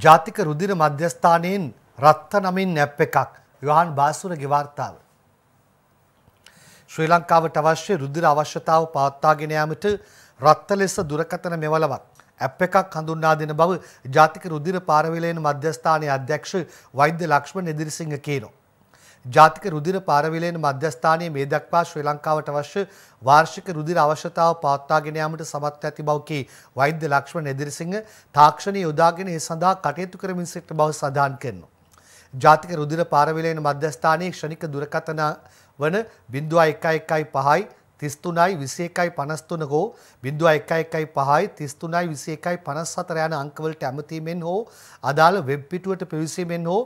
ජාතික රුදිර මධ්‍යස්ථානයෙන් රත්ත නමින් නැප් එකක් යොහන් බාසුරගේ වාර්තාව. ශ්‍රී ලංකාවට අවශ්‍ය රුදිර අවශ්‍යතාව පවත්වාගෙන යාමට රත්ත ලෙස දුරකථන මෙවලමක් ඇප් එකක් හඳුන්වා දෙන බව ජාතික රුධිර පාරවේලයන මධ්‍යස්ථානයේ අධ්‍යක්ෂ වෛද්‍ය ලක්ෂ්මන් එදිරිසිංහ කියනවා. ජාතික රුධිර පාරවිලයන මධ්‍යස්ථානයේ මේ දක්වා ශ්‍රී ලංකාවට අවශ්‍ය වාර්ෂික රුධිර අවශ්‍යතාව පවත්වාගෙන යාමට සමත් ඇති බව කී වෛද්‍ය ලක්ෂ්මණ එදිරිසිංහ තාක්ෂණයේ යොදාගෙන ඒ සඳහා කටයුතු කරමින් සිටින බව සඳහන් කරනවා. ජාතික රුධිර පාරවිලයන මධ්‍යස්ථානයේ ක්ෂණික දුරකථන වන 0115යි 33යි 21යි 53 හෝ 0115යි 33යි 21යි 54 යන අංකවලට ඇමතීමෙන් හෝ අදාළ වෙබ් පිටුවට පිවිසීමෙන් හෝ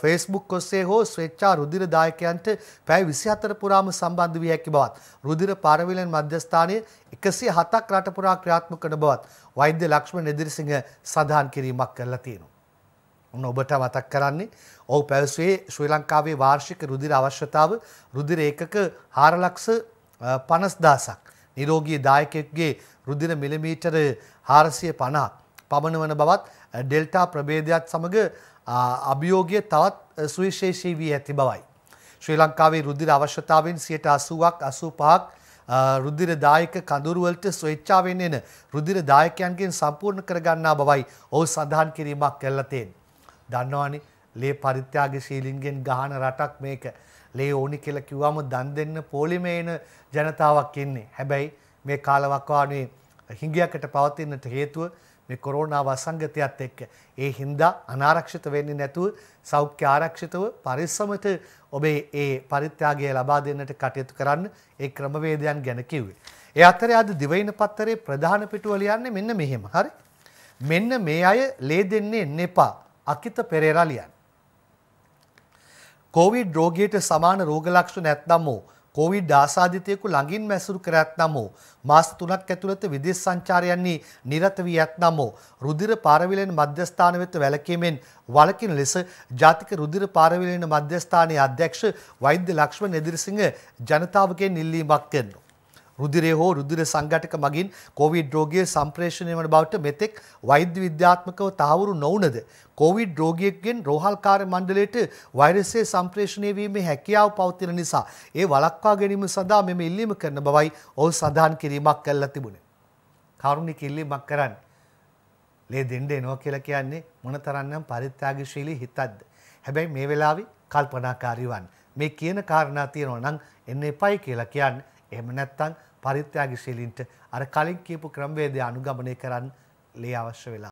ෆේස්බුක් ඔස්සේ හෝ ස්වේච්ඡා රුධිර දායකයන්ට පැය 24 පුරාම සම්බන්ධ විය හැකි බවත් රුධිර පරවිලෙන් මධ්‍යස්ථානයේ 107ක් රට පුරා ක්‍රියාත්මක කරන බවත් වෛද්‍ය ලක්ෂ්මණ එදිරිසිංහ සඳහන් කිරීමක් කරලා තියෙනවා. උන් ඔබට මතක් කරන්නේ ඔහු පැවසුවේ ශ්‍රී ලංකාවේ වාර්ෂික රුධිර අවශ්‍යතාව රුධිර ඒකක 4 ලක්ෂ 50000ක් නිරෝගී දායකයෙක්ගේ රුධිර මිලිමීටර 450ක් පමණ වන බවත් ඩෙල්ටා ප්‍රභේදයත් සමග අභියෝගය තවත් සුවිශේෂී වී ඇති බවයි. ශ්‍රී ලංකාවේ රුධිර අවශ්‍යතාවෙන් 80ක් 85ක් රුධිර දායක කඳුරුවලට ස්වේච්ඡාවෙන් එන රුධිර දායකයන්ගෙන් සම්පූර්ණ කරගන්නා බවයි ඔහු සඳහන් කිරීමක් කළා තියෙන්නේ. දන්නවනේ ලේ පරිත්‍යාගශීලින්ගෙන් ගහන රටක් මේක. ලේ ඕනි කියලා කිව්වම දන් දෙන්න පොලිමේ එන ජනතාවක් ඉන්නේ. හැබැයි මේ කාලවකවානුවේ හිඟයකට පවතින්නට හේතුව මේ කොරෝනා වසංගතයත් එක්ක. ඒ හින්දා අනාරක්ෂිත වෙන්නේ නැතුව සෞඛ්‍ය ආරක්ෂිතව පරිස්සමට ඔබේ ඒ පරිත්‍යාගය ලබා දෙන්නට කටයුතු කරන්න ඒ ක්‍රමවේදයන් ගැන කිව්වේ. ඒ අතරේ අද දිවයින පත්තරේ ප්‍රධාන පිටුව ලියන්නේ මෙන්න මෙහෙම. හරි. මෙන්න මේ අය ලේ දෙන්නේ නෙපා. අකිත පෙරේරා ලියන්නේ. කොවිඩ් රෝගියට සමාන රෝග ලක්ෂණ නැත්නම් වූ කොවිඩ් ආසාධිතයෙකු ළඟින් මැසුරු කර ඇත්නම් වූ මාස 3ක් ඇතුළත විදේශ සංචාරයන්හි නිරත වී ඇත්නම් වූ රුධිර පාරවිලෙන මධ්‍යස්ථාන වෙත වැළකීමෙන් වළකින ලෙස ජාතික රුධිර පාරවිලෙන මධ්‍යස්ථානයේ අධ්‍යක්ෂ වෛද්‍ය ලක්ෂ්මන් එදිරිසිංහ ජනතාවගෙන් ඉල්ලීමක් කරනවා රුධිරය හෝ රුධිර සංඝටක මගින් කොවිඩ් රෝගිය සම්ප්‍රේෂණය වන බවට මෙතෙක් වෛද්‍ය විද්‍යාත්මකව තහවුරු නොවුනද කොවිඩ් රෝගියෙක්ගෙන් රෝහල්කාර මණ්ඩලයට වෛරසය සම්ප්‍රේෂණය වීමේ හැකියාව පවතින නිසා ඒ වළක්වා ගැනීම සඳහා මෙම ඉල්ලීම කරන බවයි ඔහු සඳහන් කිරීමක් කළා තිබුණේ. කරුණික ඉල්ලීමක් කරන්නේ ලේ දෙන්න එනවා කියලා කියන්නේ මොනතරම්නම් පරිත්‍යාගශීලී හිතක්ද. හැබැයි මේ වෙලාවේ කල්පනාකාරීවන් මේ කියන කාරණා තියෙනවා නම් එන්න එපයි කියලා කියන්නේ එහෙම නැත්නම් පරිත්‍යාගශීලීන්ට අර කලින් කියපු ක්‍රමවේදය අනුගමනය කරන්න ලේ අවශ්‍ය වෙලා